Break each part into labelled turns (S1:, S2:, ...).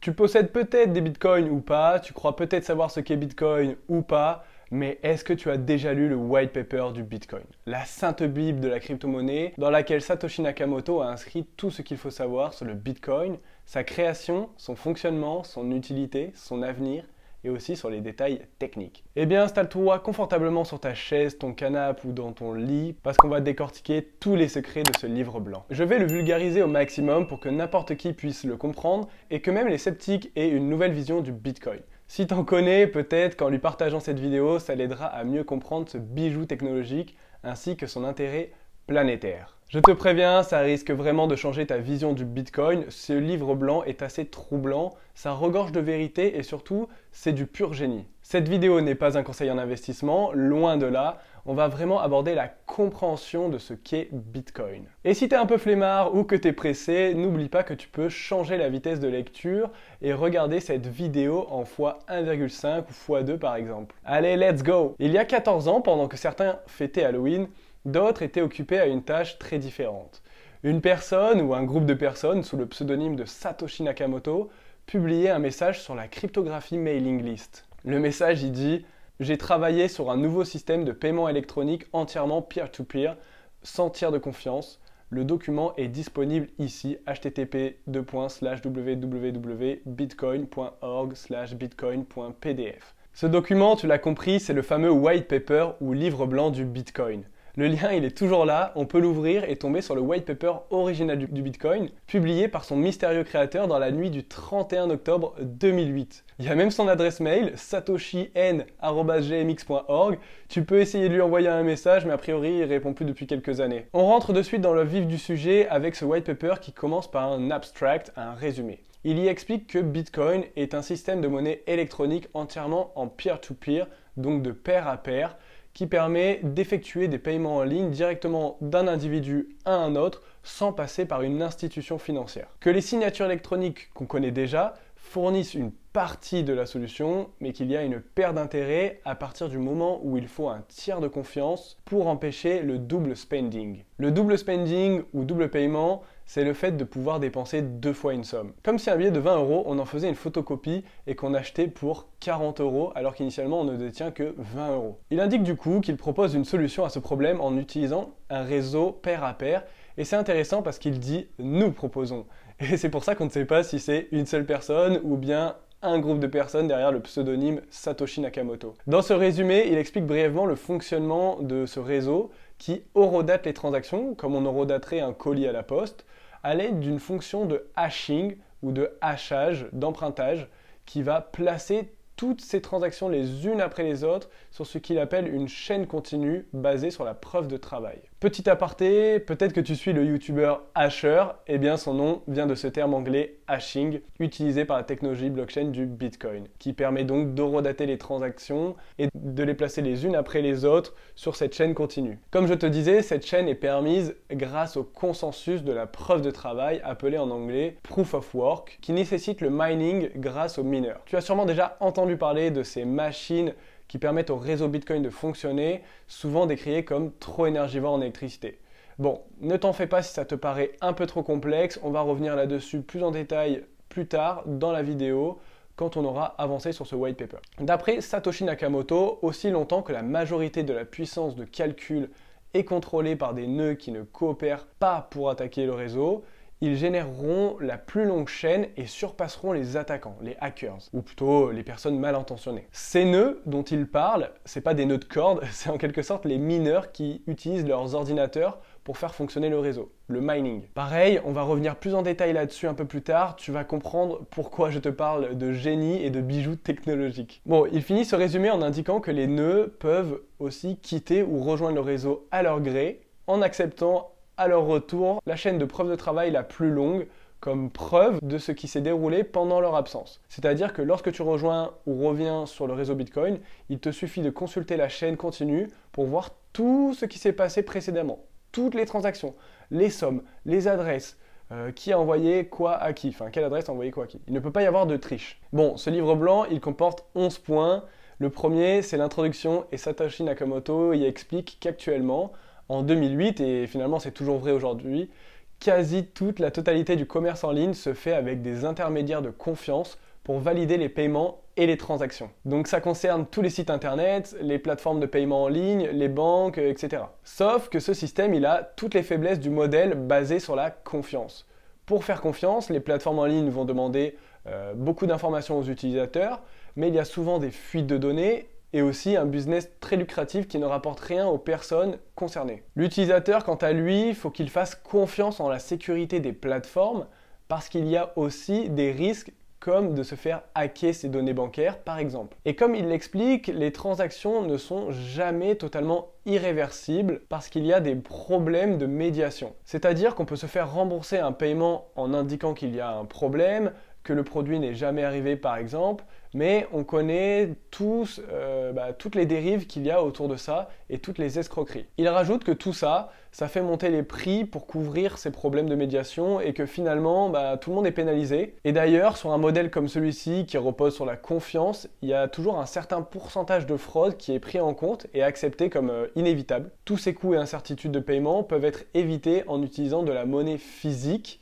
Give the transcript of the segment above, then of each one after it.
S1: Tu possèdes peut-être des bitcoins ou pas, tu crois peut-être savoir ce qu'est bitcoin ou pas, mais est-ce que tu as déjà lu le white paper du bitcoin La sainte bible de la crypto-monnaie dans laquelle Satoshi Nakamoto a inscrit tout ce qu'il faut savoir sur le bitcoin, sa création, son fonctionnement, son utilité, son avenir, et aussi sur les détails techniques. Eh bien, installe-toi confortablement sur ta chaise, ton canapé ou dans ton lit parce qu'on va décortiquer tous les secrets de ce livre blanc. Je vais le vulgariser au maximum pour que n'importe qui puisse le comprendre et que même les sceptiques aient une nouvelle vision du Bitcoin. Si t'en connais, peut-être qu'en lui partageant cette vidéo, ça l'aidera à mieux comprendre ce bijou technologique ainsi que son intérêt planétaire. Je te préviens, ça risque vraiment de changer ta vision du Bitcoin. Ce livre blanc est assez troublant, ça regorge de vérité et surtout, c'est du pur génie. Cette vidéo n'est pas un conseil en investissement, loin de là. On va vraiment aborder la compréhension de ce qu'est Bitcoin. Et si es un peu flemmard ou que es pressé, n'oublie pas que tu peux changer la vitesse de lecture et regarder cette vidéo en x1,5 ou x2 par exemple. Allez, let's go Il y a 14 ans, pendant que certains fêtaient Halloween, D'autres étaient occupés à une tâche très différente. Une personne ou un groupe de personnes sous le pseudonyme de Satoshi Nakamoto publiait un message sur la cryptographie mailing list. Le message y dit J'ai travaillé sur un nouveau système de paiement électronique entièrement peer-to-peer, sans tiers de confiance. Le document est disponible ici http://www.bitcoin.org/bitcoin.pdf. Ce document, tu l'as compris, c'est le fameux white paper ou livre blanc du Bitcoin. Le lien, il est toujours là, on peut l'ouvrir et tomber sur le white paper original du, Bitcoin, publié par son mystérieux créateur dans la nuit du 31 octobre 2008. Il y a même son adresse mail, satoshin.gmx.org. Tu peux essayer de lui envoyer un message, mais a priori, il répond plus depuis quelques années. On rentre de suite dans le vif du sujet avec ce white paper qui commence par un abstract, un résumé. Il y explique que Bitcoin est un système de monnaie électronique entièrement en peer-to-peer, -peer, donc de pair à pair, qui permet d'effectuer des paiements en ligne directement d'un individu à un autre sans passer par une institution financière. Que les signatures électroniques qu'on connaît déjà fournissent une partie de la solution, mais qu'il y a une perte d'intérêt à partir du moment où il faut un tiers de confiance pour empêcher le double spending. Le double spending ou double paiement, c'est le fait de pouvoir dépenser deux fois une somme. Comme si un billet de 20 euros, on en faisait une photocopie et qu'on achetait pour 40 euros alors qu'initialement on ne détient que 20 euros. Il indique du coup qu'il propose une solution à ce problème en utilisant un réseau pair à pair et c'est intéressant parce qu'il dit nous proposons. Et c'est pour ça qu'on ne sait pas si c'est une seule personne ou bien un groupe de personnes derrière le pseudonyme Satoshi Nakamoto. Dans ce résumé, il explique brièvement le fonctionnement de ce réseau qui horodate les transactions, comme on horodaterait un colis à la poste, à l'aide d'une fonction de hashing ou de hachage, d'empruntage, qui va placer toutes ces transactions les unes après les autres sur ce qu'il appelle une chaîne continue basée sur la preuve de travail. Petit aparté, peut-être que tu suis le youtubeur hasher. eh bien son nom vient de ce terme anglais hashing, utilisé par la technologie blockchain du Bitcoin, qui permet donc d'horodater les transactions et de les placer les unes après les autres sur cette chaîne continue. Comme je te disais, cette chaîne est permise grâce au consensus de la preuve de travail, appelée en anglais proof of work, qui nécessite le mining grâce aux mineurs. Tu as sûrement déjà entendu parler de ces machines qui permettent au réseau Bitcoin de fonctionner, souvent décrié comme trop énergivore en électricité. Bon, ne t'en fais pas si ça te paraît un peu trop complexe, on va revenir là-dessus plus en détail plus tard dans la vidéo quand on aura avancé sur ce white paper. D'après Satoshi Nakamoto, aussi longtemps que la majorité de la puissance de calcul est contrôlée par des nœuds qui ne coopèrent pas pour attaquer le réseau, ils généreront la plus longue chaîne et surpasseront les attaquants, les hackers, ou plutôt les personnes mal intentionnées. Ces nœuds dont ils parlent, c'est pas des nœuds de corde, c'est en quelque sorte les mineurs qui utilisent leurs ordinateurs pour faire fonctionner le réseau, le mining. Pareil, on va revenir plus en détail là-dessus un peu plus tard, tu vas comprendre pourquoi je te parle de génie et de bijoux technologiques. Bon, il finit ce résumé en indiquant que les nœuds peuvent aussi quitter ou rejoindre le réseau à leur gré en acceptant à leur retour la chaîne de preuve de travail la plus longue comme preuve de ce qui s'est déroulé pendant leur absence. C'est-à-dire que lorsque tu rejoins ou reviens sur le réseau Bitcoin, il te suffit de consulter la chaîne continue pour voir tout ce qui s'est passé précédemment, toutes les transactions, les sommes, les adresses, euh, qui a envoyé quoi à qui, enfin quelle adresse a envoyé quoi à qui. Il ne peut pas y avoir de triche. Bon, ce livre blanc, il comporte 11 points. Le premier, c'est l'introduction et Satoshi Nakamoto y explique qu'actuellement, en 2008, et finalement c'est toujours vrai aujourd'hui, quasi toute la totalité du commerce en ligne se fait avec des intermédiaires de confiance pour valider les paiements et les transactions. Donc ça concerne tous les sites internet, les plateformes de paiement en ligne, les banques, etc. Sauf que ce système, il a toutes les faiblesses du modèle basé sur la confiance. Pour faire confiance, les plateformes en ligne vont demander euh, beaucoup d'informations aux utilisateurs, mais il y a souvent des fuites de données et aussi un business très lucratif qui ne rapporte rien aux personnes concernées. L'utilisateur, quant à lui, faut qu'il fasse confiance en la sécurité des plateformes parce qu'il y a aussi des risques comme de se faire hacker ses données bancaires par exemple. Et comme il l'explique, les transactions ne sont jamais totalement irréversibles parce qu'il y a des problèmes de médiation. C'est-à-dire qu'on peut se faire rembourser un paiement en indiquant qu'il y a un problème, que le produit n'est jamais arrivé par exemple, mais on connaît euh, bah, toutes les dérives qu'il y a autour de ça et toutes les escroqueries. Il rajoute que tout ça, ça fait monter les prix pour couvrir ces problèmes de médiation et que finalement, bah, tout le monde est pénalisé. Et d'ailleurs, sur un modèle comme celui-ci qui repose sur la confiance, il y a toujours un certain pourcentage de fraude qui est pris en compte et accepté comme euh, inévitable. Tous ces coûts et incertitudes de paiement peuvent être évités en utilisant de la monnaie physique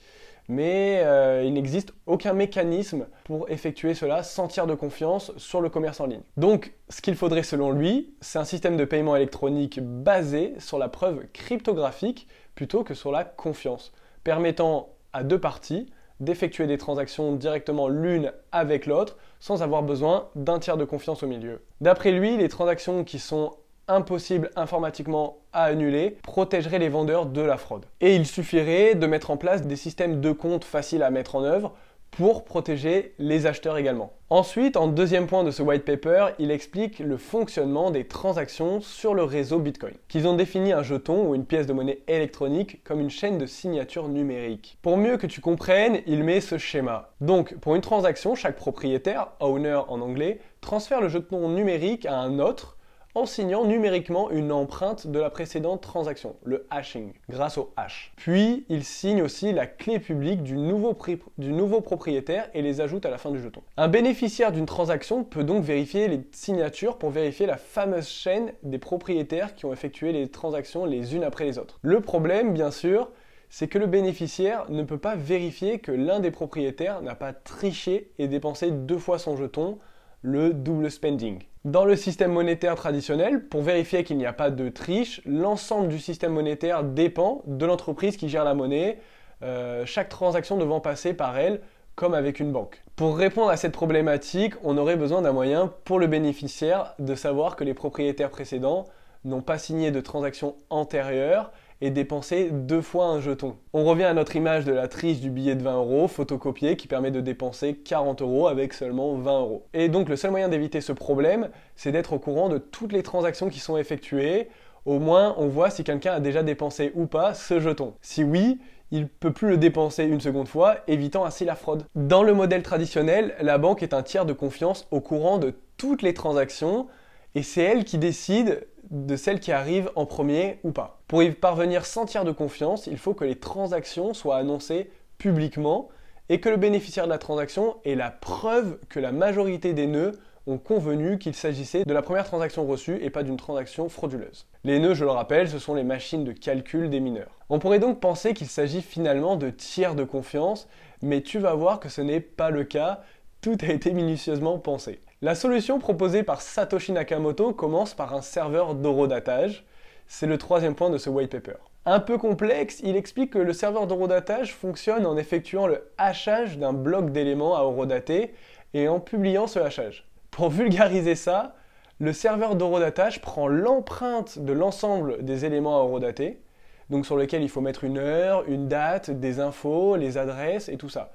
S1: mais euh, il n'existe aucun mécanisme pour effectuer cela sans tiers de confiance sur le commerce en ligne. Donc, ce qu'il faudrait selon lui, c'est un système de paiement électronique basé sur la preuve cryptographique plutôt que sur la confiance, permettant à deux parties d'effectuer des transactions directement l'une avec l'autre sans avoir besoin d'un tiers de confiance au milieu. D'après lui, les transactions qui sont impossible informatiquement à annuler protégerait les vendeurs de la fraude. Et il suffirait de mettre en place des systèmes de compte faciles à mettre en œuvre pour protéger les acheteurs également. Ensuite, en deuxième point de ce white paper, il explique le fonctionnement des transactions sur le réseau Bitcoin, qu'ils ont défini un jeton ou une pièce de monnaie électronique comme une chaîne de signature numérique. Pour mieux que tu comprennes, il met ce schéma. Donc, pour une transaction, chaque propriétaire, owner en anglais, transfère le jeton numérique à un autre en signant numériquement une empreinte de la précédente transaction, le hashing, grâce au hash. Puis, il signe aussi la clé publique du nouveau, du nouveau propriétaire et les ajoute à la fin du jeton. Un bénéficiaire d'une transaction peut donc vérifier les signatures pour vérifier la fameuse chaîne des propriétaires qui ont effectué les transactions les unes après les autres. Le problème, bien sûr, c'est que le bénéficiaire ne peut pas vérifier que l'un des propriétaires n'a pas triché et dépensé deux fois son jeton, le double spending. Dans le système monétaire traditionnel, pour vérifier qu'il n'y a pas de triche, l'ensemble du système monétaire dépend de l'entreprise qui gère la monnaie, euh, chaque transaction devant passer par elle, comme avec une banque. Pour répondre à cette problématique, on aurait besoin d'un moyen pour le bénéficiaire de savoir que les propriétaires précédents n'ont pas signé de transaction antérieure et dépenser deux fois un jeton. On revient à notre image de la triche du billet de 20 euros photocopié qui permet de dépenser 40 euros avec seulement 20 euros. Et donc le seul moyen d'éviter ce problème, c'est d'être au courant de toutes les transactions qui sont effectuées. Au moins, on voit si quelqu'un a déjà dépensé ou pas ce jeton. Si oui, il peut plus le dépenser une seconde fois, évitant ainsi la fraude. Dans le modèle traditionnel, la banque est un tiers de confiance au courant de toutes les transactions et c'est elle qui décide de celle qui arrive en premier ou pas. Pour y parvenir sans tiers de confiance, il faut que les transactions soient annoncées publiquement et que le bénéficiaire de la transaction ait la preuve que la majorité des nœuds ont convenu qu'il s'agissait de la première transaction reçue et pas d'une transaction frauduleuse. Les nœuds, je le rappelle, ce sont les machines de calcul des mineurs. On pourrait donc penser qu'il s'agit finalement de tiers de confiance, mais tu vas voir que ce n'est pas le cas, tout a été minutieusement pensé. La solution proposée par Satoshi Nakamoto commence par un serveur d'horodatage. C'est le troisième point de ce white paper. Un peu complexe, il explique que le serveur d'horodatage fonctionne en effectuant le hachage d'un bloc d'éléments à horodater et en publiant ce hachage. Pour vulgariser ça, le serveur d'horodatage prend l'empreinte de l'ensemble des éléments à horodater, donc sur lequel il faut mettre une heure, une date, des infos, les adresses et tout ça.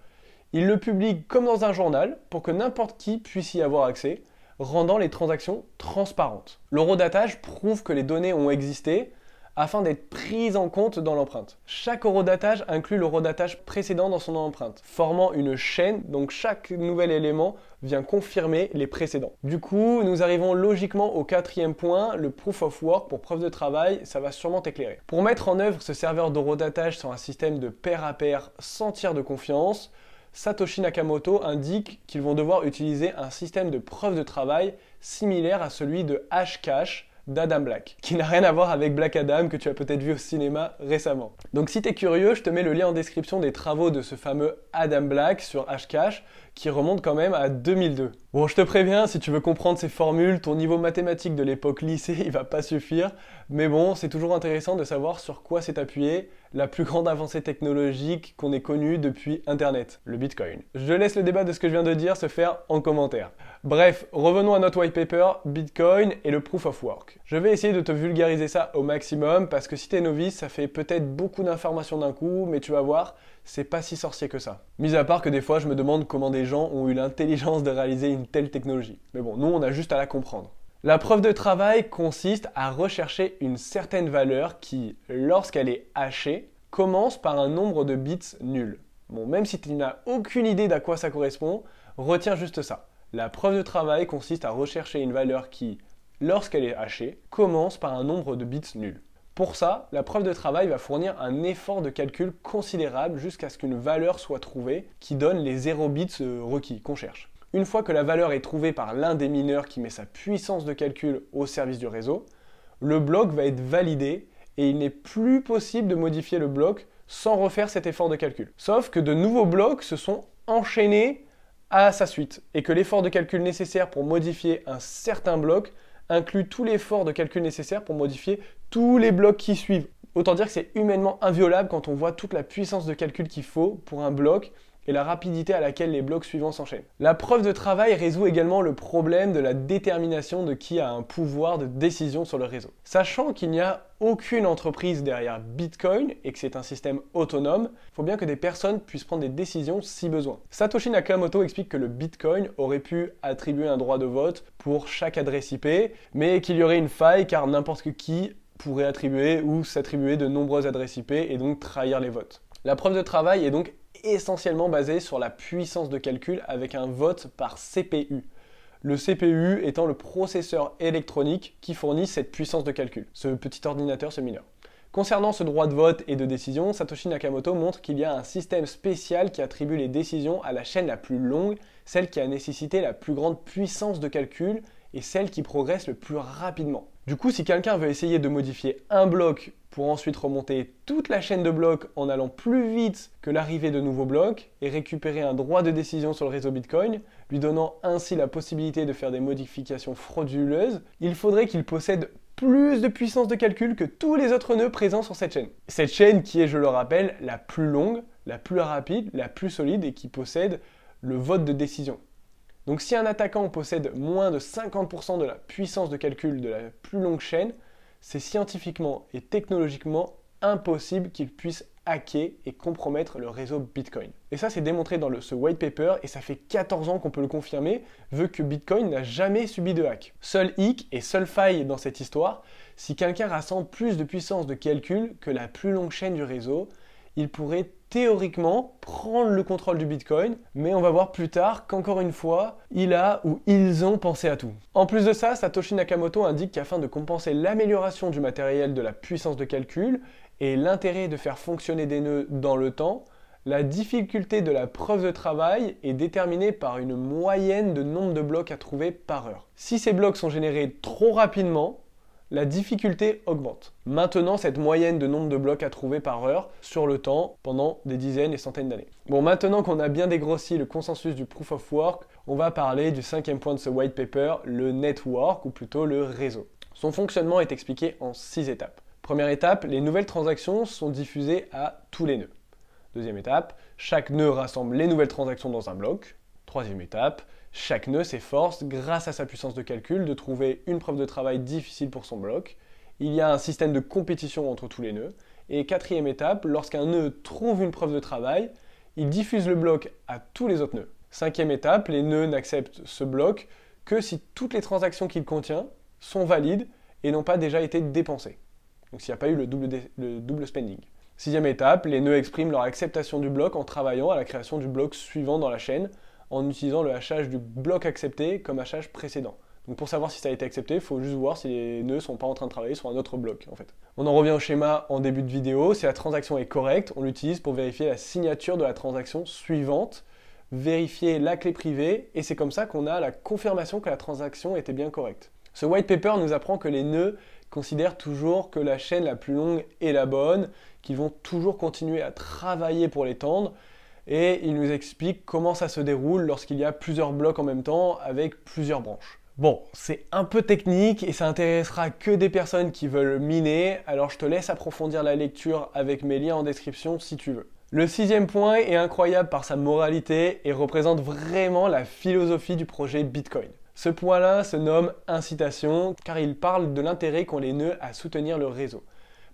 S1: Il le publie comme dans un journal pour que n'importe qui puisse y avoir accès, rendant les transactions transparentes. L'eurodatage prouve que les données ont existé afin d'être prises en compte dans l'empreinte. Chaque eurodatage inclut l'eurodatage précédent dans son empreinte, formant une chaîne, donc chaque nouvel élément vient confirmer les précédents. Du coup, nous arrivons logiquement au quatrième point, le proof of work pour preuve de travail, ça va sûrement t'éclairer. Pour mettre en œuvre ce serveur d'eurodatage sur un système de pair à pair sans tiers de confiance, Satoshi Nakamoto indique qu'ils vont devoir utiliser un système de preuve de travail similaire à celui de Hashcash d'Adam Black, qui n'a rien à voir avec Black Adam que tu as peut-être vu au cinéma récemment. Donc si es curieux, je te mets le lien en description des travaux de ce fameux Adam Black sur Hashcash qui remonte quand même à 2002. Bon, je te préviens, si tu veux comprendre ces formules, ton niveau mathématique de l'époque lycée, il va pas suffire. Mais bon, c'est toujours intéressant de savoir sur quoi s'est appuyée la plus grande avancée technologique qu'on ait connue depuis Internet, le Bitcoin. Je laisse le débat de ce que je viens de dire se faire en commentaire. Bref, revenons à notre white paper, Bitcoin et le proof of work. Je vais essayer de te vulgariser ça au maximum parce que si tu es novice, ça fait peut-être beaucoup d'informations d'un coup, mais tu vas voir, c'est pas si sorcier que ça. Mis à part que des fois, je me demande comment des gens ont eu l'intelligence de réaliser une telle technologie. Mais bon, nous, on a juste à la comprendre. La preuve de travail consiste à rechercher une certaine valeur qui, lorsqu'elle est hachée, commence par un nombre de bits nul. Bon, même si tu n'as aucune idée d'à quoi ça correspond, retiens juste ça. La preuve de travail consiste à rechercher une valeur qui, lorsqu'elle est hachée, commence par un nombre de bits nuls. Pour ça, la preuve de travail va fournir un effort de calcul considérable jusqu'à ce qu'une valeur soit trouvée qui donne les 0 bits euh, requis qu'on cherche. Une fois que la valeur est trouvée par l'un des mineurs qui met sa puissance de calcul au service du réseau, le bloc va être validé et il n'est plus possible de modifier le bloc sans refaire cet effort de calcul. Sauf que de nouveaux blocs se sont enchaînés à sa suite et que l'effort de calcul nécessaire pour modifier un certain bloc inclut tout l'effort de calcul nécessaire pour modifier tous les blocs qui suivent. Autant dire que c'est humainement inviolable quand on voit toute la puissance de calcul qu'il faut pour un bloc et la rapidité à laquelle les blocs suivants s'enchaînent. La preuve de travail résout également le problème de la détermination de qui a un pouvoir de décision sur le réseau. Sachant qu'il n'y a aucune entreprise derrière Bitcoin et que c'est un système autonome, il faut bien que des personnes puissent prendre des décisions si besoin. Satoshi Nakamoto explique que le Bitcoin aurait pu attribuer un droit de vote pour chaque adresse IP, mais qu'il y aurait une faille car n'importe qui pourrait attribuer ou s'attribuer de nombreuses adresses IP et donc trahir les votes. La preuve de travail est donc essentiellement basée sur la puissance de calcul avec un vote par CPU le CPU étant le processeur électronique qui fournit cette puissance de calcul, ce petit ordinateur, ce mineur. Concernant ce droit de vote et de décision, Satoshi Nakamoto montre qu'il y a un système spécial qui attribue les décisions à la chaîne la plus longue, celle qui a nécessité la plus grande puissance de calcul et celle qui progresse le plus rapidement. Du coup, si quelqu'un veut essayer de modifier un bloc pour ensuite remonter toute la chaîne de blocs en allant plus vite que l'arrivée de nouveaux blocs et récupérer un droit de décision sur le réseau Bitcoin, lui donnant ainsi la possibilité de faire des modifications frauduleuses, il faudrait qu'il possède plus de puissance de calcul que tous les autres nœuds présents sur cette chaîne. Cette chaîne qui est, je le rappelle, la plus longue, la plus rapide, la plus solide et qui possède le vote de décision. Donc si un attaquant possède moins de 50% de la puissance de calcul de la plus longue chaîne, c'est scientifiquement et technologiquement impossible qu'il puisse hacker et compromettre le réseau Bitcoin. Et ça, c'est démontré dans ce white paper et ça fait 14 ans qu'on peut le confirmer, vu que Bitcoin n'a jamais subi de hack. Seul hic et seule faille dans cette histoire, si quelqu'un rassemble plus de puissance de calcul que la plus longue chaîne du réseau, il pourrait théoriquement prendre le contrôle du Bitcoin, mais on va voir plus tard qu'encore une fois, il a ou ils ont pensé à tout. En plus de ça, Satoshi Nakamoto indique qu'afin de compenser l'amélioration du matériel de la puissance de calcul et l'intérêt de faire fonctionner des nœuds dans le temps, la difficulté de la preuve de travail est déterminée par une moyenne de nombre de blocs à trouver par heure. Si ces blocs sont générés trop rapidement, la difficulté augmente, maintenant cette moyenne de nombre de blocs à trouver par heure sur le temps pendant des dizaines et centaines d'années. Bon, maintenant qu'on a bien dégrossi le consensus du proof of work, on va parler du cinquième point de ce white paper, le network, ou plutôt le réseau. Son fonctionnement est expliqué en six étapes. Première étape, les nouvelles transactions sont diffusées à tous les nœuds. Deuxième étape, chaque nœud rassemble les nouvelles transactions dans un bloc. Troisième étape, chaque nœud s'efforce, grâce à sa puissance de calcul, de trouver une preuve de travail difficile pour son bloc. Il y a un système de compétition entre tous les nœuds. Et quatrième étape, lorsqu'un nœud trouve une preuve de travail, il diffuse le bloc à tous les autres nœuds. Cinquième étape, les nœuds n'acceptent ce bloc que si toutes les transactions qu'il contient sont valides et n'ont pas déjà été dépensées. Donc s'il n'y a pas eu le double, spending. Sixième étape, les nœuds expriment leur acceptation du bloc en travaillant à la création du bloc suivant dans la chaîne en utilisant le hachage du bloc accepté comme hachage précédent. Donc pour savoir si ça a été accepté, il faut juste voir si les nœuds sont pas en train de travailler sur un autre bloc en fait. On en revient au schéma en début de vidéo, si la transaction est correcte, on l'utilise pour vérifier la signature de la transaction suivante, vérifier la clé privée, et c'est comme ça qu'on a la confirmation que la transaction était bien correcte. Ce white paper nous apprend que les nœuds considèrent toujours que la chaîne la plus longue est la bonne, qu'ils vont toujours continuer à travailler pour l'étendre, et il nous explique comment ça se déroule lorsqu'il y a plusieurs blocs en même temps avec plusieurs branches. Bon, c'est un peu technique et ça intéressera que des personnes qui veulent miner, alors je te laisse approfondir la lecture avec mes liens en description si tu veux. Le sixième point est incroyable par sa moralité et représente vraiment la philosophie du projet Bitcoin. Ce point-là se nomme incitation car il parle de l'intérêt qu'ont les nœuds à soutenir le réseau.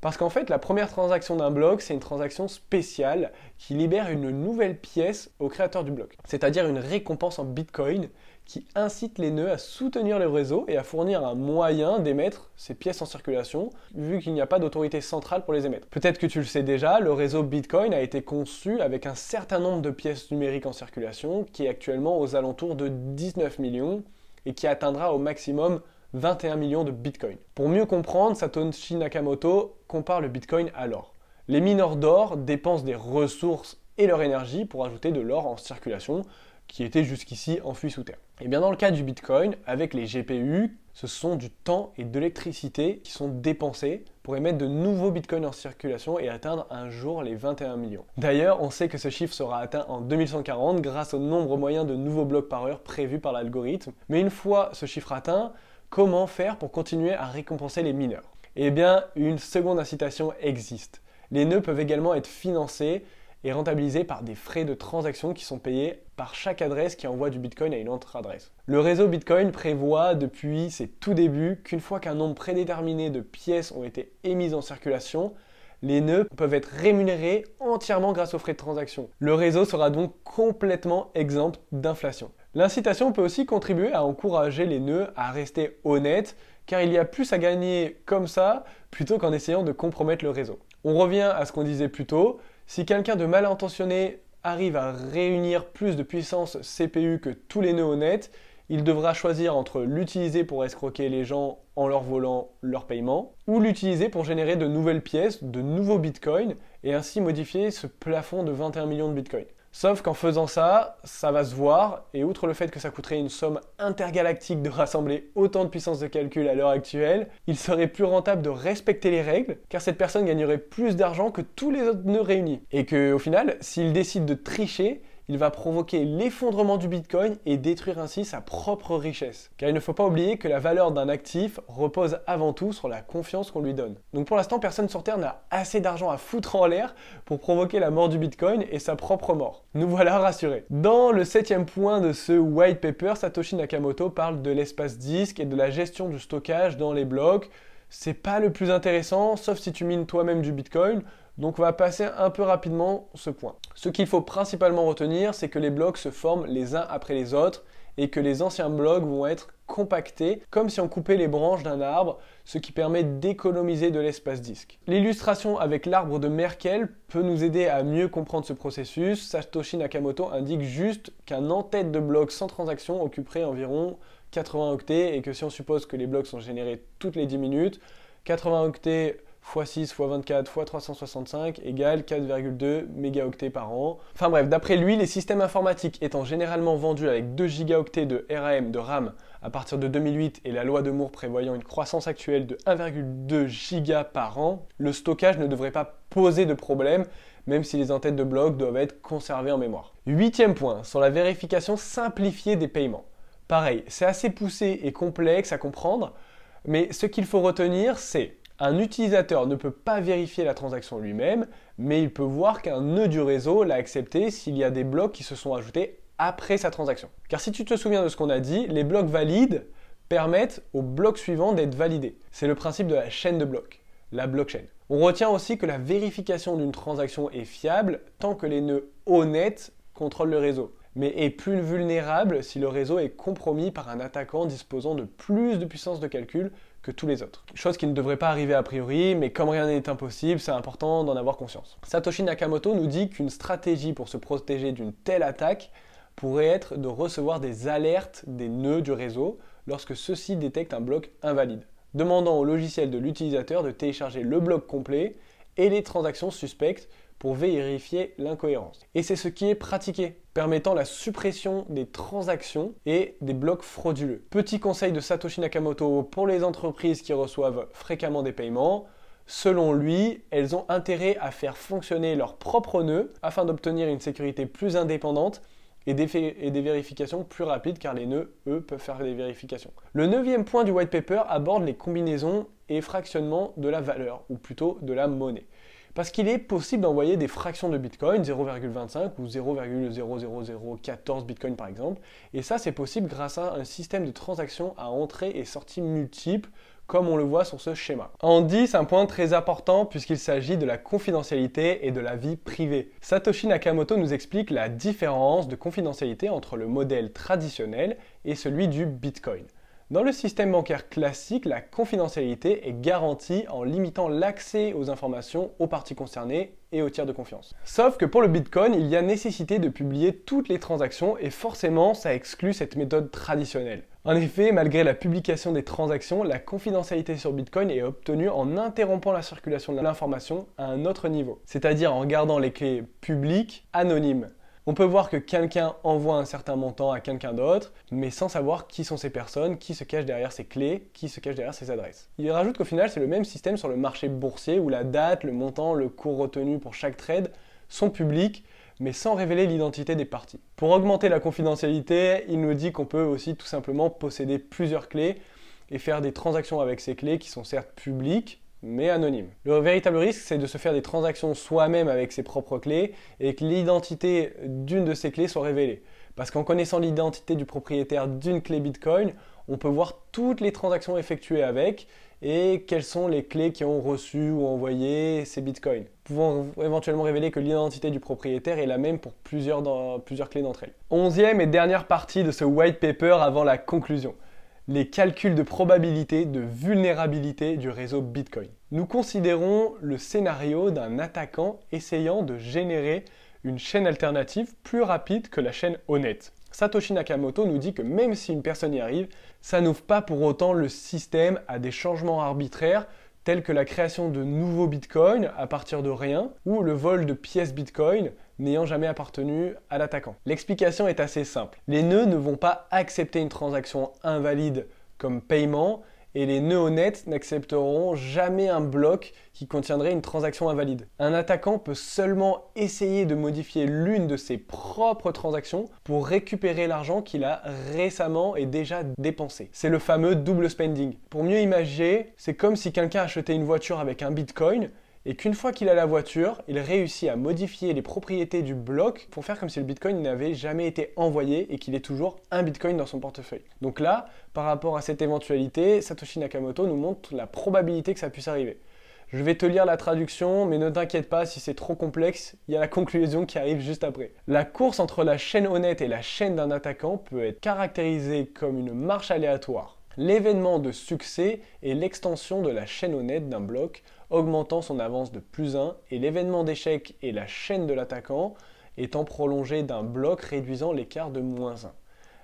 S1: Parce qu'en fait, la première transaction d'un bloc, c'est une transaction spéciale qui libère une nouvelle pièce au créateur du bloc, c'est-à-dire une récompense en Bitcoin qui incite les nœuds à soutenir le réseau et à fournir un moyen d'émettre ces pièces en circulation, vu qu'il n'y a pas d'autorité centrale pour les émettre. Peut-être que tu le sais déjà, le réseau Bitcoin a été conçu avec un certain nombre de pièces numériques en circulation, qui est actuellement aux alentours de 19 millions, et qui atteindra au maximum 21 millions de bitcoins. Pour mieux comprendre, Satoshi Nakamoto compare le bitcoin à l'or. Les mineurs d'or dépensent des ressources et leur énergie pour ajouter de l'or en circulation qui était jusqu'ici enfui sous terre. Et eh bien dans le cas du Bitcoin, avec les GPU, ce sont du temps et de l'électricité qui sont dépensés pour émettre de nouveaux Bitcoins en circulation et atteindre un jour les 21 millions. D'ailleurs, on sait que ce chiffre sera atteint en 2140 grâce au nombre moyen de nouveaux blocs par heure prévus par l'algorithme. Mais une fois ce chiffre atteint, Comment faire pour continuer à récompenser les mineurs Eh bien, une seconde incitation existe. Les nœuds peuvent également être financés et rentabilisés par des frais de transaction qui sont payés par chaque adresse qui envoie du Bitcoin à une autre adresse. Le réseau Bitcoin prévoit depuis ses tout débuts qu'une fois qu'un nombre prédéterminé de pièces ont été émises en circulation, les nœuds peuvent être rémunérés entièrement grâce aux frais de transaction. Le réseau sera donc complètement exempt d'inflation. L'incitation peut aussi contribuer à encourager les nœuds à rester honnêtes, car il y a plus à gagner comme ça plutôt qu'en essayant de compromettre le réseau. On revient à ce qu'on disait plus tôt, si quelqu'un de mal intentionné arrive à réunir plus de puissance CPU que tous les nœuds honnêtes, il devra choisir entre l'utiliser pour escroquer les gens en leur volant leur paiement, ou l'utiliser pour générer de nouvelles pièces, de nouveaux bitcoins, et ainsi modifier ce plafond de 21 millions de bitcoins. Sauf qu'en faisant ça, ça va se voir, et outre le fait que ça coûterait une somme intergalactique de rassembler autant de puissance de calcul à l'heure actuelle, il serait plus rentable de respecter les règles, car cette personne gagnerait plus d'argent que tous les autres nœuds réunis. Et que, au final, s'il décide de tricher, il va provoquer l'effondrement du Bitcoin et détruire ainsi sa propre richesse. Car il ne faut pas oublier que la valeur d'un actif repose avant tout sur la confiance qu'on lui donne. Donc pour l'instant, personne sur Terre n'a assez d'argent à foutre en l'air pour provoquer la mort du Bitcoin et sa propre mort. Nous voilà rassurés. Dans le septième point de ce white paper, Satoshi Nakamoto parle de l'espace disque et de la gestion du stockage dans les blocs c'est pas le plus intéressant, sauf si tu mines toi-même du Bitcoin. Donc on va passer un peu rapidement ce point. Ce qu'il faut principalement retenir, c'est que les blocs se forment les uns après les autres et que les anciens blocs vont être compactés comme si on coupait les branches d'un arbre, ce qui permet d'économiser de l'espace disque. L'illustration avec l'arbre de Merkel peut nous aider à mieux comprendre ce processus. Satoshi Nakamoto indique juste qu'un en-tête de blocs sans transaction occuperait environ 80 octets et que si on suppose que les blocs sont générés toutes les 10 minutes, 80 octets x 6 x 24 x 365 égale 4,2 mégaoctets par an. Enfin bref, d'après lui, les systèmes informatiques étant généralement vendus avec 2 gigaoctets de RAM de RAM à partir de 2008 et la loi de Moore prévoyant une croissance actuelle de 1,2 giga par an, le stockage ne devrait pas poser de problème même si les entêtes de blocs doivent être conservées en mémoire. Huitième point, sur la vérification simplifiée des paiements. Pareil, c'est assez poussé et complexe à comprendre, mais ce qu'il faut retenir, c'est un utilisateur ne peut pas vérifier la transaction lui-même, mais il peut voir qu'un nœud du réseau l'a accepté s'il y a des blocs qui se sont ajoutés après sa transaction. Car si tu te souviens de ce qu'on a dit, les blocs valides permettent aux blocs suivant d'être validé. C'est le principe de la chaîne de blocs, la blockchain. On retient aussi que la vérification d'une transaction est fiable tant que les nœuds honnêtes contrôlent le réseau mais est plus vulnérable si le réseau est compromis par un attaquant disposant de plus de puissance de calcul que tous les autres. Chose qui ne devrait pas arriver a priori, mais comme rien n'est impossible, c'est important d'en avoir conscience. Satoshi Nakamoto nous dit qu'une stratégie pour se protéger d'une telle attaque pourrait être de recevoir des alertes des nœuds du réseau lorsque ceux-ci détectent un bloc invalide, demandant au logiciel de l'utilisateur de télécharger le bloc complet et les transactions suspectes pour vérifier l'incohérence. Et c'est ce qui est pratiqué, permettant la suppression des transactions et des blocs frauduleux. Petit conseil de Satoshi Nakamoto pour les entreprises qui reçoivent fréquemment des paiements. Selon lui, elles ont intérêt à faire fonctionner leur propre nœuds afin d'obtenir une sécurité plus indépendante et des, vérifications plus rapides car les nœuds, eux, peuvent faire des vérifications. Le neuvième point du white paper aborde les combinaisons et fractionnements de la valeur, ou plutôt de la monnaie. Parce qu'il est possible d'envoyer des fractions de Bitcoin, 0,25 ou 0,00014 Bitcoin par exemple. Et ça, c'est possible grâce à un système de transactions à entrée et sortie multiples, comme on le voit sur ce schéma. En 10, un point très important puisqu'il s'agit de la confidentialité et de la vie privée. Satoshi Nakamoto nous explique la différence de confidentialité entre le modèle traditionnel et celui du Bitcoin. Dans le système bancaire classique, la confidentialité est garantie en limitant l'accès aux informations aux parties concernées et aux tiers de confiance. Sauf que pour le Bitcoin, il y a nécessité de publier toutes les transactions et forcément ça exclut cette méthode traditionnelle. En effet, malgré la publication des transactions, la confidentialité sur Bitcoin est obtenue en interrompant la circulation de l'information à un autre niveau, c'est-à-dire en gardant les clés publiques anonymes. On peut voir que quelqu'un envoie un certain montant à quelqu'un d'autre, mais sans savoir qui sont ces personnes, qui se cachent derrière ces clés, qui se cachent derrière ces adresses. Il rajoute qu'au final, c'est le même système sur le marché boursier où la date, le montant, le cours retenu pour chaque trade sont publics, mais sans révéler l'identité des parties. Pour augmenter la confidentialité, il nous dit qu'on peut aussi tout simplement posséder plusieurs clés et faire des transactions avec ces clés qui sont certes publiques, mais anonyme. Le véritable risque, c'est de se faire des transactions soi-même avec ses propres clés et que l'identité d'une de ces clés soit révélée. Parce qu'en connaissant l'identité du propriétaire d'une clé Bitcoin, on peut voir toutes les transactions effectuées avec et quelles sont les clés qui ont reçu ou envoyé ces bitcoins, pouvant éventuellement révéler que l'identité du propriétaire est la même pour plusieurs, clés d'entre elles. Onzième et dernière partie de ce white paper avant la conclusion les calculs de probabilité de vulnérabilité du réseau Bitcoin. Nous considérons le scénario d'un attaquant essayant de générer une chaîne alternative plus rapide que la chaîne honnête. Satoshi Nakamoto nous dit que même si une personne y arrive, ça n'ouvre pas pour autant le système à des changements arbitraires tels que la création de nouveaux bitcoins à partir de rien ou le vol de pièces bitcoin n'ayant jamais appartenu à l'attaquant. L'explication est assez simple. Les nœuds ne vont pas accepter une transaction invalide comme paiement et les nœuds honnêtes n'accepteront jamais un bloc qui contiendrait une transaction invalide. Un attaquant peut seulement essayer de modifier l'une de ses propres transactions pour récupérer l'argent qu'il a récemment et déjà dépensé. C'est le fameux double spending. Pour mieux imaginer, c'est comme si quelqu'un achetait une voiture avec un bitcoin et qu'une fois qu'il a la voiture, il réussit à modifier les propriétés du bloc pour faire comme si le Bitcoin n'avait jamais été envoyé et qu'il ait toujours un Bitcoin dans son portefeuille. Donc là, par rapport à cette éventualité, Satoshi Nakamoto nous montre la probabilité que ça puisse arriver. Je vais te lire la traduction, mais ne t'inquiète pas si c'est trop complexe, il y a la conclusion qui arrive juste après. La course entre la chaîne honnête et la chaîne d'un attaquant peut être caractérisée comme une marche aléatoire l'événement de succès est l'extension de la chaîne honnête d'un bloc, augmentant son avance de plus 1, et l'événement d'échec est la chaîne de l'attaquant, étant prolongée d'un bloc réduisant l'écart de moins 1.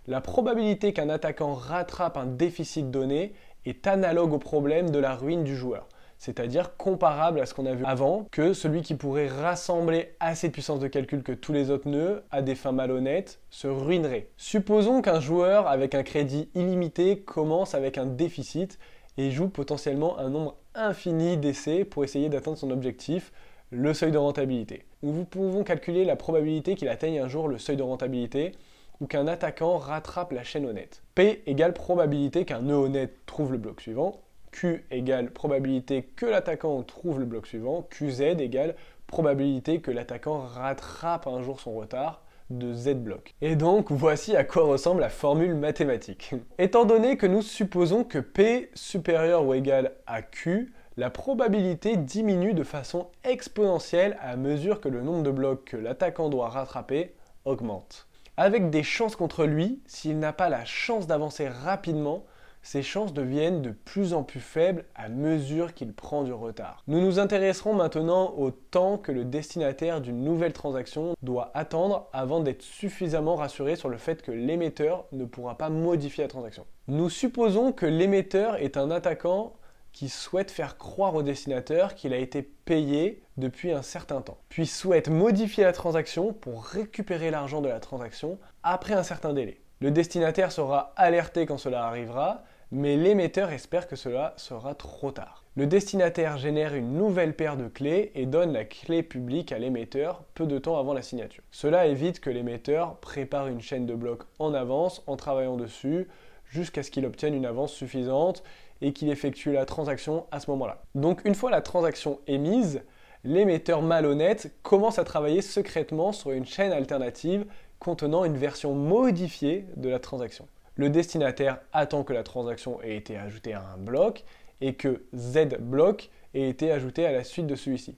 S1: La probabilité qu'un attaquant rattrape un déficit donné est analogue au problème de la ruine du joueur c'est-à-dire comparable à ce qu'on a vu avant, que celui qui pourrait rassembler assez de puissance de calcul que tous les autres nœuds à des fins malhonnêtes se ruinerait. Supposons qu'un joueur avec un crédit illimité commence avec un déficit et joue potentiellement un nombre infini d'essais pour essayer d'atteindre son objectif, le seuil de rentabilité. Nous pouvons calculer la probabilité qu'il atteigne un jour le seuil de rentabilité ou qu'un attaquant rattrape la chaîne honnête. P égale probabilité qu'un nœud honnête trouve le bloc suivant, Q égale probabilité que l'attaquant trouve le bloc suivant, QZ égale probabilité que l'attaquant rattrape un jour son retard de Z bloc. Et donc, voici à quoi ressemble la formule mathématique. Étant donné que nous supposons que P supérieur ou égal à Q, la probabilité diminue de façon exponentielle à mesure que le nombre de blocs que l'attaquant doit rattraper augmente. Avec des chances contre lui, s'il n'a pas la chance d'avancer rapidement, ses chances deviennent de plus en plus faibles à mesure qu'il prend du retard. Nous nous intéresserons maintenant au temps que le destinataire d'une nouvelle transaction doit attendre avant d'être suffisamment rassuré sur le fait que l'émetteur ne pourra pas modifier la transaction. Nous supposons que l'émetteur est un attaquant qui souhaite faire croire au destinataire qu'il a été payé depuis un certain temps, puis souhaite modifier la transaction pour récupérer l'argent de la transaction après un certain délai. Le destinataire sera alerté quand cela arrivera, mais l'émetteur espère que cela sera trop tard. Le destinataire génère une nouvelle paire de clés et donne la clé publique à l'émetteur peu de temps avant la signature. Cela évite que l'émetteur prépare une chaîne de blocs en avance en travaillant dessus jusqu'à ce qu'il obtienne une avance suffisante et qu'il effectue la transaction à ce moment-là. Donc une fois la transaction émise, l'émetteur malhonnête commence à travailler secrètement sur une chaîne alternative contenant une version modifiée de la transaction le destinataire attend que la transaction ait été ajoutée à un bloc et que Z bloc ait été ajouté à la suite de celui-ci.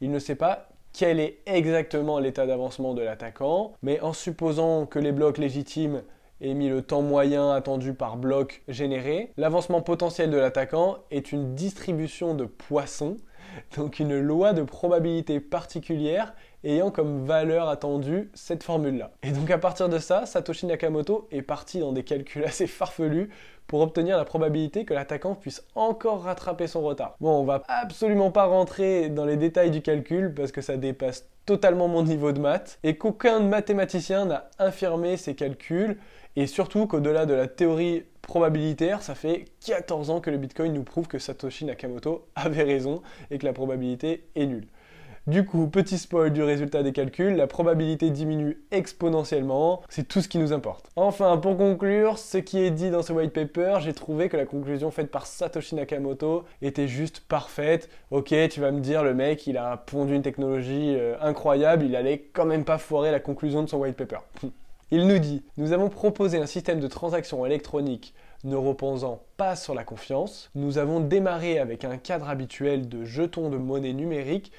S1: Il ne sait pas quel est exactement l'état d'avancement de l'attaquant, mais en supposant que les blocs légitimes aient mis le temps moyen attendu par bloc généré, l'avancement potentiel de l'attaquant est une distribution de poissons, donc une loi de probabilité particulière ayant comme valeur attendue cette formule-là. Et donc à partir de ça, Satoshi Nakamoto est parti dans des calculs assez farfelus pour obtenir la probabilité que l'attaquant puisse encore rattraper son retard. Bon, on va absolument pas rentrer dans les détails du calcul parce que ça dépasse totalement mon niveau de maths et qu'aucun mathématicien n'a infirmé ces calculs et surtout qu'au-delà de la théorie probabilitaire, ça fait 14 ans que le Bitcoin nous prouve que Satoshi Nakamoto avait raison et que la probabilité est nulle. Du coup, petit spoil du résultat des calculs, la probabilité diminue exponentiellement, c'est tout ce qui nous importe. Enfin, pour conclure, ce qui est dit dans ce white paper, j'ai trouvé que la conclusion faite par Satoshi Nakamoto était juste parfaite. Ok, tu vas me dire, le mec, il a pondu une technologie euh, incroyable, il allait quand même pas foirer la conclusion de son white paper. Il nous dit Nous avons proposé un système de transactions électroniques ne reposant pas sur la confiance. Nous avons démarré avec un cadre habituel de jetons de monnaie numérique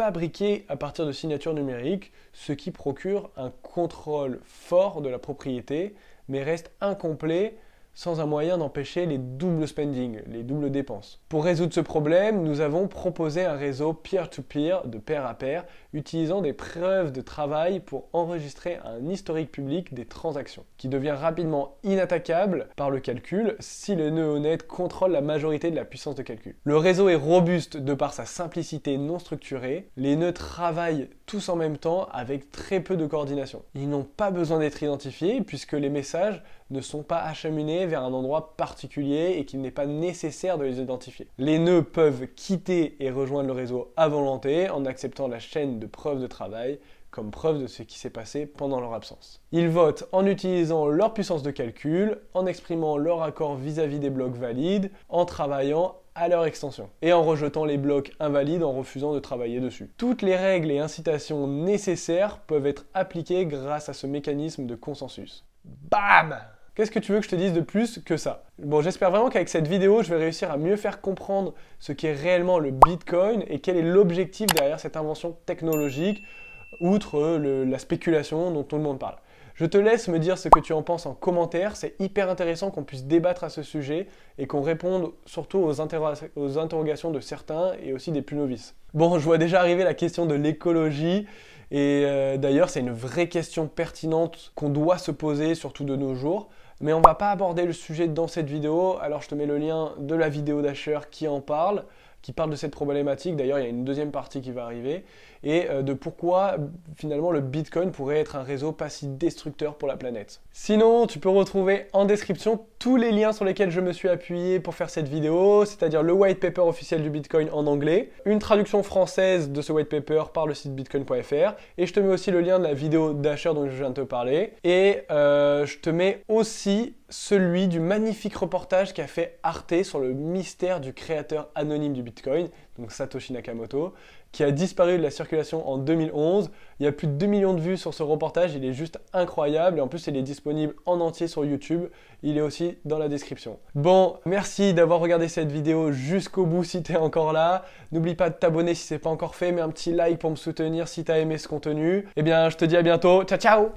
S1: Fabriqué à partir de signatures numériques, ce qui procure un contrôle fort de la propriété, mais reste incomplet sans un moyen d'empêcher les doubles spending, les doubles dépenses. Pour résoudre ce problème, nous avons proposé un réseau peer-to-peer, de pair à pair, utilisant des preuves de travail pour enregistrer un historique public des transactions, qui devient rapidement inattaquable par le calcul si le nœud honnête contrôle la majorité de la puissance de calcul. Le réseau est robuste de par sa simplicité non structurée, les nœuds travaillent tous en même temps avec très peu de coordination. Ils n'ont pas besoin d'être identifiés puisque les messages ne sont pas acheminés vers un endroit particulier et qu'il n'est pas nécessaire de les identifier. Les nœuds peuvent quitter et rejoindre le réseau à volonté en acceptant la chaîne de preuves de travail comme preuve de ce qui s'est passé pendant leur absence. Ils votent en utilisant leur puissance de calcul, en exprimant leur accord vis-à-vis -vis des blocs valides, en travaillant à leur extension, et en rejetant les blocs invalides en refusant de travailler dessus. Toutes les règles et incitations nécessaires peuvent être appliquées grâce à ce mécanisme de consensus. Bam Qu'est-ce que tu veux que je te dise de plus que ça Bon, j'espère vraiment qu'avec cette vidéo, je vais réussir à mieux faire comprendre ce qu'est réellement le Bitcoin et quel est l'objectif derrière cette invention technologique, outre la spéculation dont tout le monde parle. Je te laisse me dire ce que tu en penses en commentaire. C'est hyper intéressant qu'on puisse débattre à ce sujet et qu'on réponde surtout aux, interrogations de certains et aussi des plus novices. Bon, je vois déjà arriver la question de l'écologie. Et euh, d'ailleurs, c'est une vraie question pertinente qu'on doit se poser, surtout de nos jours mais on va pas aborder le sujet dans cette vidéo. Alors je te mets le lien de la vidéo d'Asher qui en parle, qui parle de cette problématique. D'ailleurs, il y a une deuxième partie qui va arriver et euh, de pourquoi finalement le Bitcoin pourrait être un réseau pas si destructeur pour la planète. Sinon, tu peux retrouver en description tous les liens sur lesquels je me suis appuyé pour faire cette vidéo, c'est-à-dire le white paper officiel du Bitcoin en anglais, une traduction française de ce white paper par le site bitcoin.fr, et je te mets aussi le lien de la vidéo d'Asher dont je viens de te parler, et euh, je te mets aussi celui du magnifique reportage qu'a fait Arte sur le mystère du créateur anonyme du Bitcoin donc Satoshi Nakamoto, qui a disparu de la circulation en 2011. Il y a plus de 2 millions de vues sur ce reportage, il est juste incroyable et en plus il est disponible en entier sur YouTube, il est aussi dans la description. Bon, merci d'avoir regardé cette vidéo jusqu'au bout si t'es encore là. N'oublie pas de t'abonner si c'est pas encore fait, mets un petit like pour me soutenir si t'as aimé ce contenu. Et eh bien je te dis à bientôt, ciao ciao